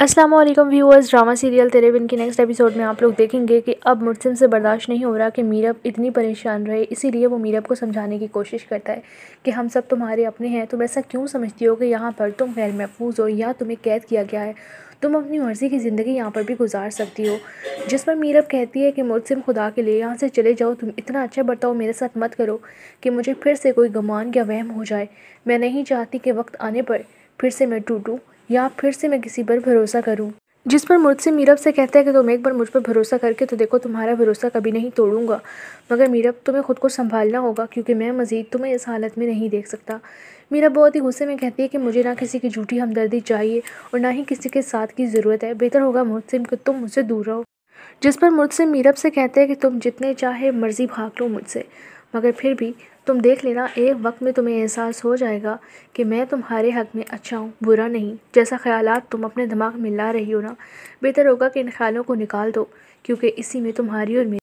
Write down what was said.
Aslam viewers drama serial तेरे बिन के next episode में आप लोग देखेंगे कि अब मुर्सिम से बर्दाश्त नहीं हो रहा कि मीरब इतनी परेशान रहे इसीलिए वो मीरब को समझाने की कोशिश करता है कि हम सब तुम्हारे अपने हैं तुम ऐसा क्यों समझती हो कि यहाँ पर तुम गैर महफूज हो या तुम्हें कैद किया गया है तुम अपनी मर्ज़ी की ज़िंदगी यहाँ पर भी गुजार सकती हो जिस पर मीरब कहती है कि मुर्सिम खुदा के लिए यहाँ से चले जाओ तुम इतना अच्छा बर्ताव मेरे साथ मत करो कि मुझे फिर से कोई गमान या वहम हो जाए मैं नहीं चाहती कि वक्त आने पर फिर से मैं टूटूँ या फिर से मैं किसी पर भरोसा करूँ जिस पर मुझसे मीरब से कहते हैं कि तुम एक बार मुझ पर भरोसा करके तो देखो तुम्हारा भरोसा कभी नहीं तोड़ूंगा मगर मीरब तुम्हें खुद को संभालना होगा क्योंकि मैं मज़ीद तुम्हें इस हालत में नहीं देख सकता मीरब बहुत ही गुस्से में कहती है कि मुझे ना किसी की झूठी हमदर्दी चाहिए और ना ही किसी के साथ की ज़रूरत है बेहतर होगा मुझसे कि तुम मुझसे दूर रहो जिस पर मुझसे मीरब से कहते हैं कि तुम जितने चाहे मर्ज़ी भाग लो मुझसे मगर फिर भी तुम देख लेना एक वक्त में तुम्हें एहसास हो जाएगा कि मैं तुम्हारे हक़ में अच्छा हूँ बुरा नहीं जैसा ख्याल तुम अपने दिमाग में ला रही हो ना बेहतर होगा कि इन ख्यालों को निकाल दो क्योंकि इसी में तुम्हारी और मेरी